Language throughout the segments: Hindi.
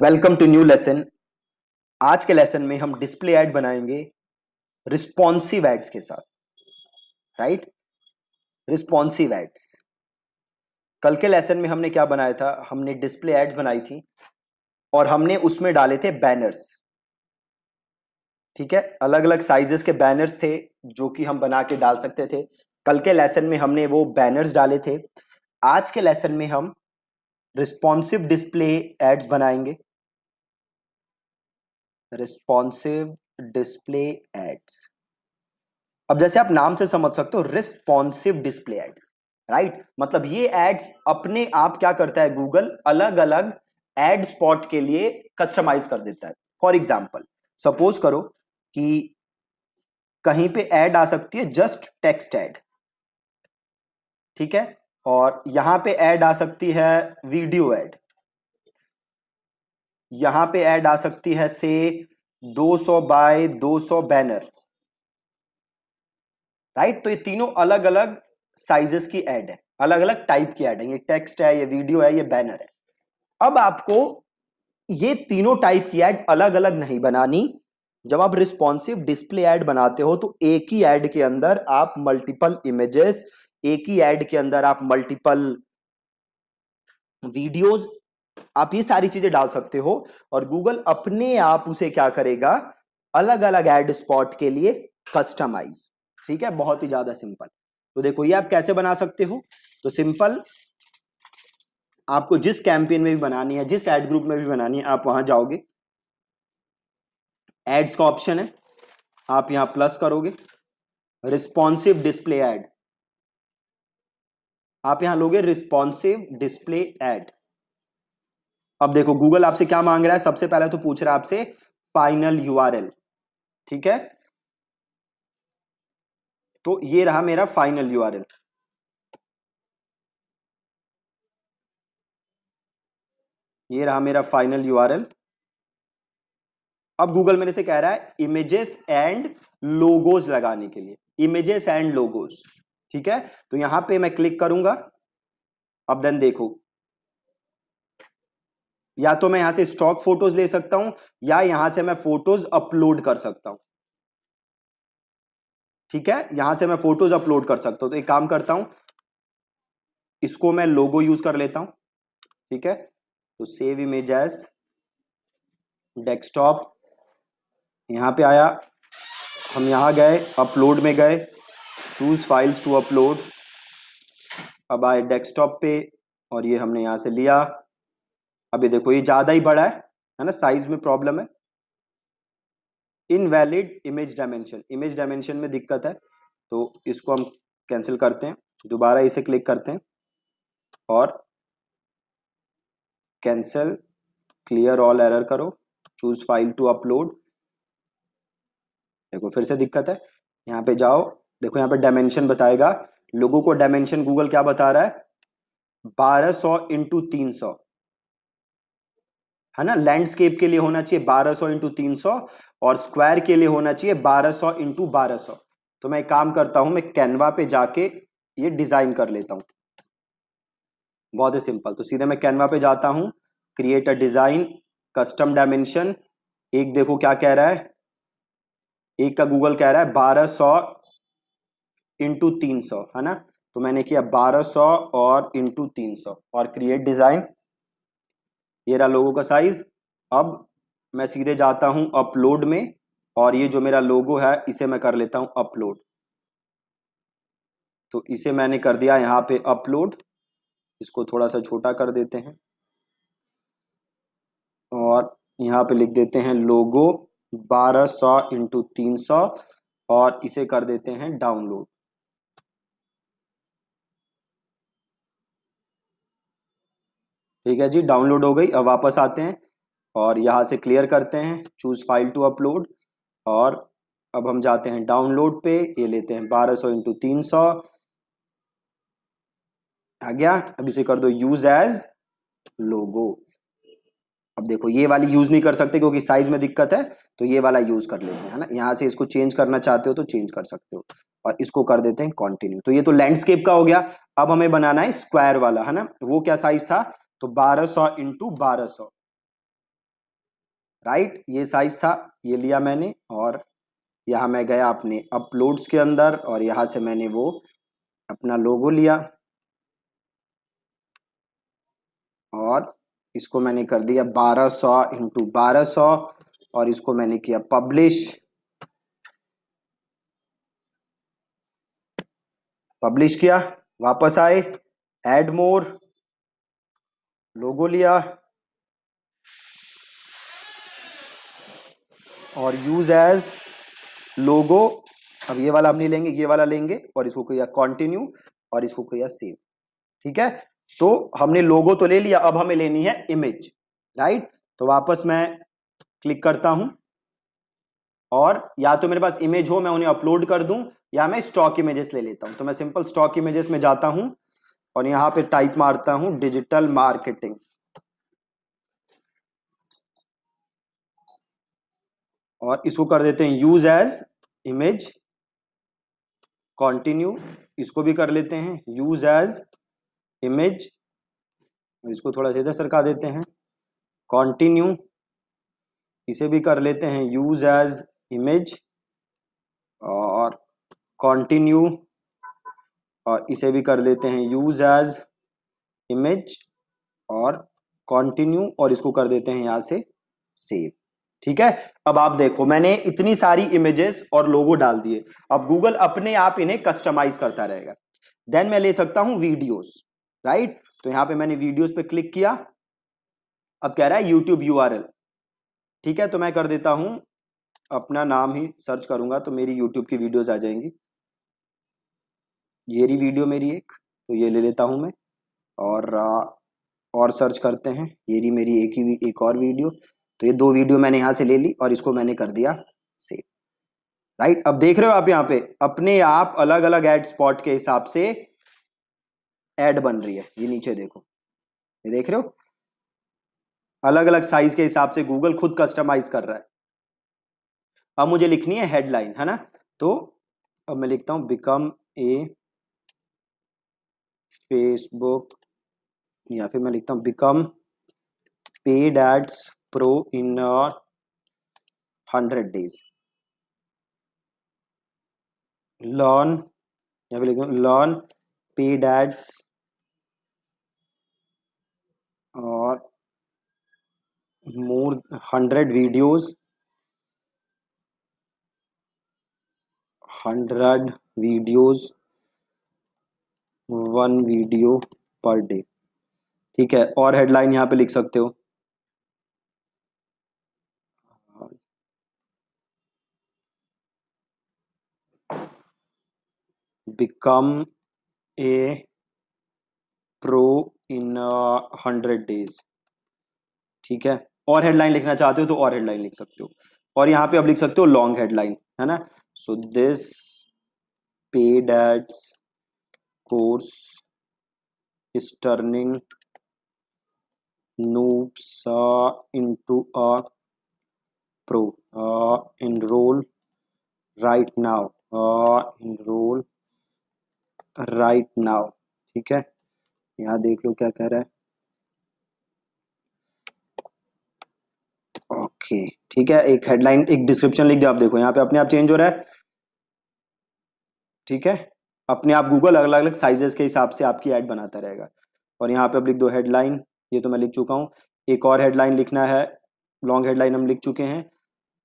वेलकम टू न्यू लेसन आज के लेसन में हम डिस्प्ले एड बनाएंगे रिस्पॉन्सिव एड्स के साथ राइट रिस्पॉन्सिव एड्स कल के लेसन में हमने क्या बनाया था हमने डिस्प्ले एड्स बनाई थी और हमने उसमें डाले थे बैनर्स ठीक है अलग अलग साइजेस के बैनर्स थे जो कि हम बना के डाल सकते थे कल के लेसन में हमने वो बैनर्स डाले थे आज के लेसन में हम रिस्पॉन्सिव डिस्प्ले एड्स बनाएंगे रिस्पॉन्सिव डिस्प्ले एड्स अब जैसे आप नाम से समझ सकते हो रिस्पॉन्सिव डिस्प्ले एड्स राइट मतलब ये एड्स अपने आप क्या करता है गूगल अलग अलग एड स्पॉट के लिए कस्टमाइज कर देता है फॉर एग्जाम्पल सपोज करो कि कहीं पे एड आ सकती है जस्ट टेक्स्ट एड ठीक है और यहां पे ऐड आ सकती है वीडियो ऐड यहां पे ऐड आ सकती है से 200 बाय 200 बैनर राइट तो ये तीनों अलग अलग साइजेस की ऐड है अलग अलग टाइप की ऐड है ये टेक्स्ट है ये वीडियो है ये बैनर है अब आपको ये तीनों टाइप की ऐड अलग अलग नहीं बनानी जब आप रिस्पॉन्सिव डिस्प्ले ऐड बनाते हो तो एक ही ऐड के अंदर आप मल्टीपल इमेजेस एक ही एड के अंदर आप मल्टीपल वीडियोस आप ये सारी चीजें डाल सकते हो और गूगल अपने आप उसे क्या करेगा अलग अलग एड स्पॉट के लिए कस्टमाइज ठीक है बहुत ही ज्यादा सिंपल तो देखो ये आप कैसे बना सकते हो तो सिंपल आपको जिस कैंपेन में भी बनानी है जिस एड ग्रुप में भी बनानी है आप वहां जाओगे एड्स का ऑप्शन है आप यहां प्लस करोगे रिस्पॉन्सिव डिस्प्ले एड आप यहां लोगे रिस्पॉन्सिव डिस्प्ले एड अब देखो गूगल आपसे क्या मांग रहा है सबसे पहले तो पूछ रहा है आपसे फाइनल यू ठीक है तो ये रहा मेरा फाइनल यू ये रहा मेरा फाइनल यू अब गूगल मेरे से कह रहा है इमेजेस एंड लोगोज लगाने के लिए इमेजेस एंड लोगोज ठीक है तो यहां पे मैं क्लिक करूंगा अब देन देखो या तो मैं यहां से स्टॉक फोटोज ले सकता हूं या यहां से मैं फोटोज अपलोड कर सकता हूं ठीक है यहां से मैं फोटोज अपलोड कर सकता हूं तो एक काम करता हूं इसको मैं लोगो यूज कर लेता हूं ठीक है तो सेव इमेज डेस्कटॉप यहां पे आया हम यहां गए अपलोड में गए चूज़ फाइल्स टू अपलोड अब आए डेस्कटॉप पे और ये हमने यहाँ से लिया अभी देखो ये ज़्यादा ही बड़ा है है ना साइज में प्रॉब्लम है invalid image dimension image dimension में दिक्कत है तो इसको हम कैंसिल करते हैं दोबारा इसे क्लिक करते हैं और कैंसिल क्लियर ऑल एरर करो चूज फाइल टू अपलोड देखो फिर से दिक्कत है यहाँ पे जाओ देखो यहाँ पे डायमेंशन बताएगा लोगों को डायमेंशन गूगल क्या बता रहा है बारह सौ इंटू तीन सौ है ना लैंडस्केप के लिए होना चाहिए बारह सौ इंटू तीन सौ और स्क्वायर के लिए होना चाहिए बारह सौ इंटू बारह सौ तो मैं काम करता हूं मैं कैनवा पे जाके ये डिजाइन कर लेता हूं बहुत ही सिंपल तो सीधे मैं कैनवा पे जाता हूं create a design custom dimension एक देखो क्या कह रहा है एक का गूगल कह रहा है बारह सौ इंटू तीन सौ है ना तो मैंने किया बारह सौ और इंटू तीन सौ और क्रिएट डिज़ाइन ये रहा लोगो का साइज अब मैं सीधे जाता हूं अपलोड में और ये जो मेरा लोगो है इसे मैं कर लेता हूं अपलोड तो इसे मैंने कर दिया यहाँ पे अपलोड इसको थोड़ा सा छोटा कर देते हैं और यहाँ पे लिख देते हैं लोगो बारह सौ इंटू तीन सौ और इसे कर देते हैं डाउनलोड ठीक है जी डाउनलोड हो गई अब वापस आते हैं और यहाँ से क्लियर करते हैं चूज़ फाइल टू अपलोड और अब हम जाते हैं डाउनलोड पे ये लेते हैं 1200 सौ इंटू तीन सौ आ गया अब इसे कर दो यूज एज लोगो अब देखो ये वाली यूज नहीं कर सकते क्योंकि साइज में दिक्कत है तो ये वाला यूज कर लेते हैं ना यहाँ से इसको चेंज करना चाहते हो तो चेंज कर सकते हो और इसको कर देते हैं कंटिन्यू तो ये तो लैंडस्केप का हो गया अब हमें बनाना है स्क्वायर वाला है ना वो क्या साइज था तो 1200 सौ इंटू बारह राइट ये साइज था ये लिया मैंने और यहां मैं गया अपने अपलोड्स के अंदर और यहां से मैंने वो अपना लोगो लिया और इसको मैंने कर दिया 1200 सौ इंटू बारह और इसको मैंने किया पब्लिश पब्लिश किया वापस आए एड मोर लोगो लिया और यूज एज लोगो अब ये वाला हम नहीं लेंगे ये वाला लेंगे और इसको किया कंटिन्यू और इसको किया सेव ठीक है तो हमने लोगो तो ले लिया अब हमें लेनी है इमेज राइट तो वापस मैं क्लिक करता हूं और या तो मेरे पास इमेज हो मैं उन्हें अपलोड कर दूं या मैं स्टॉक इमेजेस ले लेता हूं तो मैं सिंपल स्टॉक इमेजेस में जाता हूं और यहां पे टाइप मारता हूं डिजिटल मार्केटिंग और इसको कर देते हैं यूज एज इमेज कंटिन्यू इसको भी कर लेते हैं यूज एज इमेज इसको थोड़ा सीधा सरका देते हैं कंटिन्यू इसे भी कर लेते हैं यूज एज इमेज और कंटिन्यू और इसे भी कर देते हैं यूज एज इमेज और कंटिन्यू और इसको कर देते हैं यहां से सेव ठीक है अब आप देखो मैंने इतनी सारी इमेजेस और लोगो डाल दिए अब गूगल अपने आप इन्हें कस्टमाइज करता रहेगा देन मैं ले सकता हूँ वीडियोस राइट तो यहां पे मैंने वीडियोस पे क्लिक किया अब कह रहा है यूट्यूब यू ठीक है तो मैं कर देता हूं अपना नाम ही सर्च करूंगा तो मेरी यूट्यूब की वीडियोज आ जाएंगी ये रही वीडियो मेरी एक तो ये ले लेता हूँ मैं और आ, और सर्च करते हैं ये रही मेरी एक ही एक और वीडियो तो ये दो वीडियो मैंने यहाँ से ले ली और इसको मैंने कर दिया सेव राइट अब देख रहे हो आप यहाँ पे अपने आप अलग अलग एड स्पॉट के हिसाब से एड बन रही है ये नीचे देखो ये देख रहे हो अलग अलग साइज के हिसाब से गूगल खुद कस्टमाइज कर रहा है अब मुझे लिखनी है हेडलाइन है ना तो अब मैं लिखता हूं बिकम ए फेसबुक या फिर मैं लिखता हूँ become paid ads pro in hundred days learn या फिर लिखता हूँ लर्न पेड एड्स और more hundred videos hundred videos one video per day ठीक है और हेडलाइन यहां पे लिख सकते हो become a pro in hundred days ठीक है और हेडलाइन लिखना चाहते हो तो और हेडलाइन लिख सकते हो और यहां पे अब लिख सकते हो लॉन्ग हेडलाइन है ना so this paid ads course is turning noobs uh, into a pro uh, enroll right now uh, enroll right now ठीक है यहाँ देख लो क्या कह रहा है ओके okay, ठीक है एक हेडलाइन एक डिस्क्रिप्शन लिख दो आप देखो यहाँ पे अपने आप चेंज हो रहा है ठीक है अपने आप गूगल अलग अलग साइजेस के हिसाब से आपकी ऐड बनाता रहेगा और यहाँ पे अब लिख दो हेडलाइन ये तो मैं लिख चुका हूँ एक और हेडलाइन लिखना है लॉन्ग हेडलाइन हम लिख चुके हैं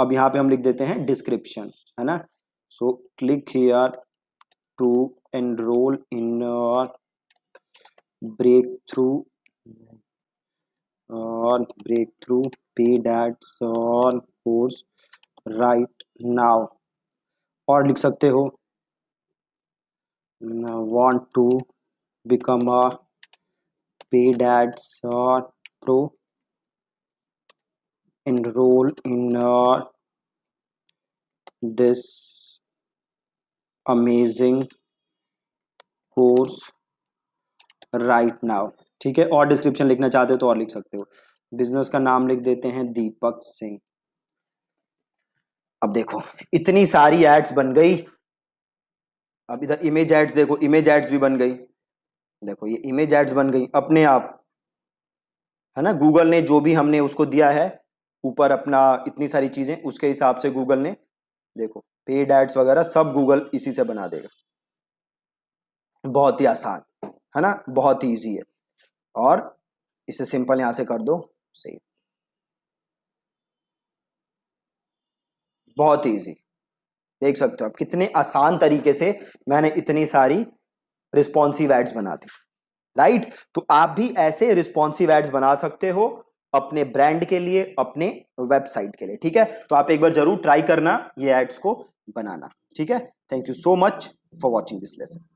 अब यहाँ पे हम लिख देते हैं डिस्क्रिप्शन है ना so click here to enrol in breakthrough और ब्रेक थ्रू पी डेट और कोर्स राइट नाउ और लिख सकते हो want to become a paid ads uh, pro enroll in uh, this amazing course right now ठीक है और डिस्क्रिप्शन लिखना चाहते हो तो और लिख सकते हो बिजनेस का नाम लिख देते हैं दीपक सिंह अब देखो इतनी सारी एड्स बन गई अब इधर इमेज एड्स देखो इमेज एड्स भी बन गई देखो ये इमेज एड्स बन गई अपने आप है ना गूगल ने जो भी हमने उसको दिया है ऊपर अपना इतनी सारी चीज़ें उसके हिसाब से गूगल ने देखो पेड एड्स वगैरह सब गूगल इसी से बना देगा बहुत ही आसान है ना बहुत ही ईजी है और इसे सिंपल यहाँ से कर दो सही बहुत ईजी देख सकते हो आप कितने आसान तरीके से मैंने इतनी सारी रिस्पॉन्सिव एड्स बना दी राइट तो आप भी ऐसे रिस्पॉन्सिव एड्स बना सकते हो अपने ब्रांड के लिए अपने वेबसाइट के लिए ठीक है तो आप एक बार जरूर ट्राई करना ये एड्स को बनाना ठीक है thank you so much for watching this lesson